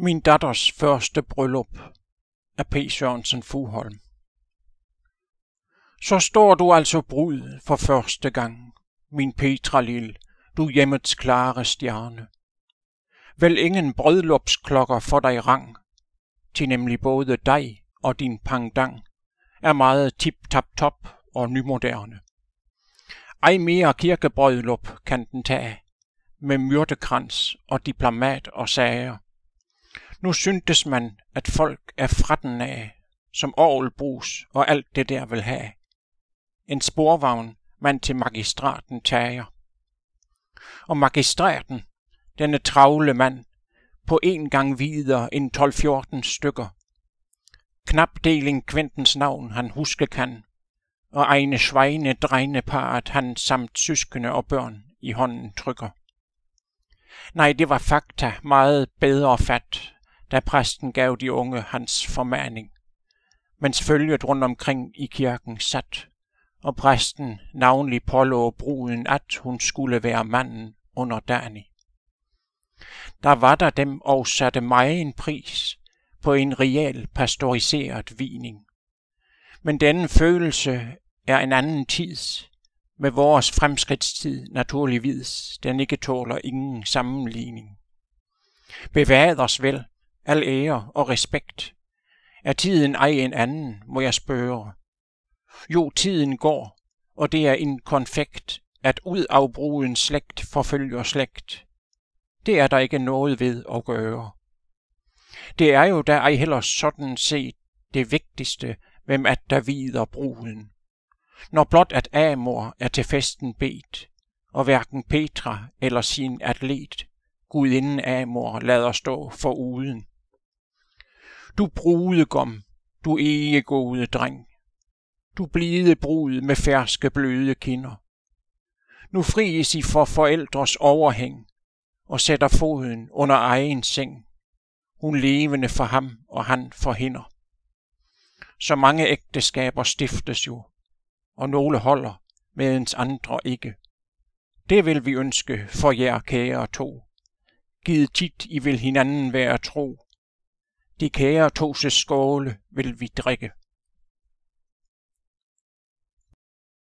Min datters første bryllup af P. Sørensen Fuholm. Så står du altså brud for første gang, min Petra Lille, du hjemmets klare stjerne. Vel ingen brødlupsklokker for dig rang, til nemlig både dig og din pangdang er meget tip-tap-top og nymoderne. Ej mere kirkebrødlup kan den tage, med myrdekrans og diplomat og sager – nu syntes man, at folk er fra den af, som orgelbrus og alt det der vil have. En sporvogn man til magistraten tager. Og magistraten, denne travle mand, på en gang videre en 12-14 stykker. Knapdeling Kventens navn han huske kan, og egne svejne at han samt syskende og børn i hånden trykker. Nej, det var fakta meget bedre fat, da præsten gav de unge hans formaning. Mens følget rundt omkring i kirken sat, og præsten navnlig pålå bruden, at hun skulle være manden under Dani. Der var der dem og satte mig en pris på en real pastoriseret vining. Men denne følelse er en anden tids, med vores fremskridtstid naturligvis, den ikke tåler ingen sammenligning. Bevæg os vel, al ære og respekt. Er tiden ej en anden, må jeg spørge. Jo, tiden går, og det er en konfekt, at ud af udafbruden slægt forfølger slægt. Det er der ikke noget ved at gøre. Det er jo da ej heller sådan set det vigtigste, hvem at der vider bruden. Når blot at Amor er til festen bedt, og hverken Petra eller sin atlet, gudinden Amor, lader stå for uden. Du brudegom, du egegode dreng, du blide brud med ferske bløde kinder. Nu fries I for forældres overhæng, og sætter foden under egen seng. Hun levende for ham, og han for hende. Så mange ægteskaber stiftes jo, og nogle holder, medens andre ikke. Det vil vi ønske for jer, kære to. Givet tit I vil hinanden være tro, de kære toses skåle vil vi drikke.